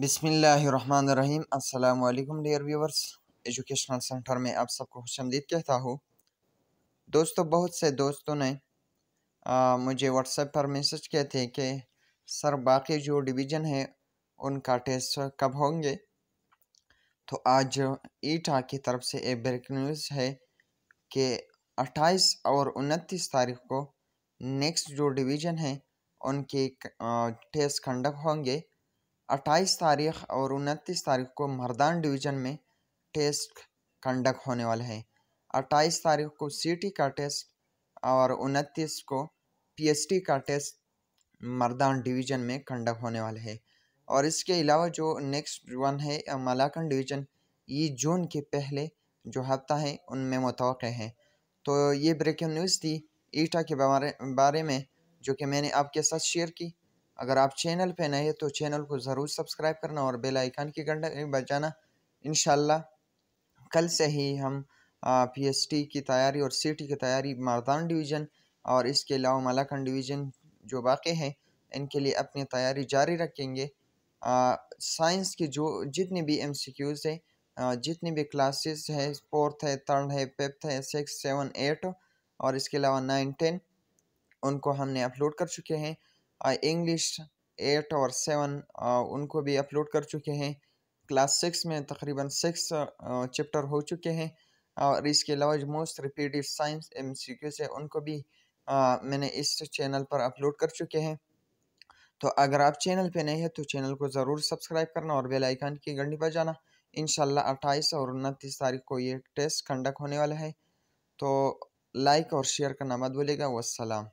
बिसमीम अल्लाम dear viewers educational centre में आप सबको खुश आमदीद कहता हूँ दोस्तों बहुत से दोस्तों ने आ, मुझे व्हाट्सएप पर मैसेज किए थे कि सर बाकी जो डिवीज़न है उनका टेस्ट कब होंगे तो आज ईटा की तरफ से एक ब्रेक न्यूज़ है कि 28 और उनतीस तारीख को नेक्स्ट जो डिवीज़न है उनके टेस्ट कंडक्ट होंगे अट्ठाईस तारीख और उनतीस तारीख को मर्दान डिवीज़न में टेस्ट कंडक्ट होने वाला है अट्ठाईस तारीख को सीटी का टेस्ट और उनतीस को पीएसटी का टेस्ट मर्दान डिवीज़न में कंडक्ट होने वाला है और इसके अलावा जो नेक्स्ट वन है मलाकन डिवीज़न ये जून के पहले जो हफ्ता है उनमें मुतव है तो ये ब्रेकिंग न्यूज़ थी ईटा के बारे में जो कि मैंने आपके साथ शेयर की अगर आप चैनल पे नए हैं तो चैनल को ज़रूर सब्सक्राइब करना और बेल आइकन की घंटा बजाना इन कल से ही हम पी की तैयारी और सी की तैयारी मारदान डिवीज़न और इसके अलावा मलाखंड डिवीज़न जो बाकी हैं इनके लिए अपनी तैयारी जारी रखेंगे साइंस के जो जितने भी एम सी क्यूज़ हैं जितने भी क्लासेस हैं फोर्थ है थर्ड है फिफ्थ है सिक्स सेवन एट और इसके अलावा नाइन टेन उनको हमने अपलोड कर चुके हैं इंग्लिश एट और सेवन उनको भी अपलोड कर चुके हैं क्लास सिक्स में तकरीबन सिक्स चैप्टर हो चुके हैं और इसके अलावा जो most repetitive science M C Q से उनको भी आ, मैंने इस चैनल पर अपलोड कर चुके हैं तो अगर आप चैनल पे नए हैं तो चैनल को ज़रूर सब्सक्राइब करना और बेल आइकन की घंटी बजाना इन अट्ठाईस और उनतीस तारीख को ये टेस्ट कंडक्ट होने वाला है तो लाइक और शेयर करना मत भूलिएगा वसलाम